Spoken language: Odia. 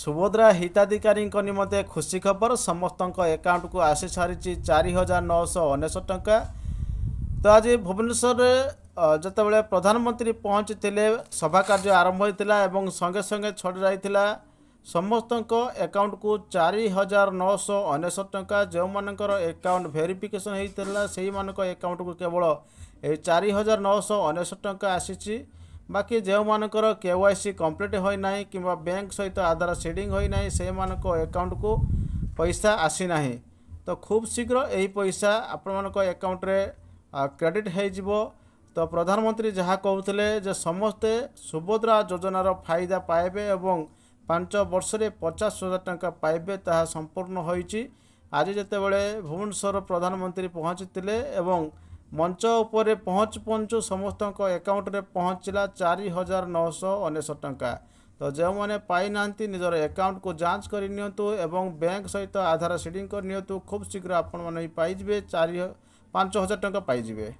ସୁଭଦ୍ରା ହିତାଧିକାରୀଙ୍କ ନିମନ୍ତେ ଖୁସି ଖବର ସମସ୍ତଙ୍କ ଏକାଉଣ୍ଟକୁ ଆସିସାରିଛି ଚାରି ହଜାର ନଅଶହ ଅନେଶତ ଟଙ୍କା ତ ଆଜି ଭୁବନେଶ୍ୱରରେ ଯେତେବେଳେ ପ୍ରଧାନମନ୍ତ୍ରୀ ପହଞ୍ଚିଥିଲେ ସଭା କାର୍ଯ୍ୟ ଆରମ୍ଭ ହୋଇଥିଲା ଏବଂ ସଙ୍ଗେ ସଙ୍ଗେ ଛଡ଼ି ଯାଇଥିଲା ସମସ୍ତଙ୍କ ଏକାଉଣ୍ଟକୁ ଚାରି ହଜାର ନଅଶହ ଅନେଶତ ଟଙ୍କା ଯେଉଁମାନଙ୍କର ଏକାଉଣ୍ଟ ଭେରିଫିକେସନ୍ ହୋଇଥିଲା ସେହିମାନଙ୍କ ଏକାଉଣ୍ଟକୁ କେବଳ ଏହି ଚାରି ହଜାର ନଅଶହ ଅନେଶ୍ୱତ ଟଙ୍କା ଆସିଛି ବାକି ଯେଉଁମାନଙ୍କର କେ ୱାଇ ସି କମ୍ପ୍ଲିଟ୍ ହୋଇନାହିଁ କିମ୍ବା ବ୍ୟାଙ୍କ ସହିତ ଆଧାର ସିଡ଼ିଂ ହୋଇନାହିଁ ସେମାନଙ୍କ ଆକାଉଣ୍ଟକୁ ପଇସା ଆସିନାହିଁ ତ ଖୁବ୍ ଶୀଘ୍ର ଏହି ପଇସା ଆପଣମାନଙ୍କ ଆକାଉଣ୍ଟରେ କ୍ରେଡ଼ିଟ୍ ହୋଇଯିବ ତ ପ୍ରଧାନମନ୍ତ୍ରୀ ଯାହା କହୁଥିଲେ ଯେ ସମସ୍ତେ ସୁଭଦ୍ରା ଯୋଜନାର ଫାଇଦା ପାଇବେ ଏବଂ ପାଞ୍ଚ ବର୍ଷରେ ପଚାଶ ହଜାର ଟଙ୍କା ପାଇବେ ତାହା ସମ୍ପୂର୍ଣ୍ଣ ହୋଇଛି ଆଜି ଯେତେବେଳେ ଭୁବନେଶ୍ୱର ପ୍ରଧାନମନ୍ତ୍ରୀ ପହଞ୍ଚିଥିଲେ ଏବଂ ମଞ୍ଚ ଉପରେ ପହଞ୍ଚୁ ପହଞ୍ଚୁ ସମସ୍ତଙ୍କ ଏକାଉଣ୍ଟରେ ପହଞ୍ଚିଲା ଚାରି ହଜାର ନଅଶହ ଅନେଶତ ଟଙ୍କା ତ ଯେଉଁମାନେ ପାଇନାହାନ୍ତି ନିଜର ଏକାଉଣ୍ଟକୁ ଯାଞ୍ଚ କରି ନିଅନ୍ତୁ ଏବଂ ବ୍ୟାଙ୍କ ସହିତ ଆଧାର ସିଡ଼ିଂ କରି ନିଅନ୍ତୁ ଖୁବ୍ ଶୀଘ୍ର ଆପଣମାନେ ପାଇଯିବେ ଚାରି ପାଞ୍ଚ ହଜାର ଟଙ୍କା ପାଇଯିବେ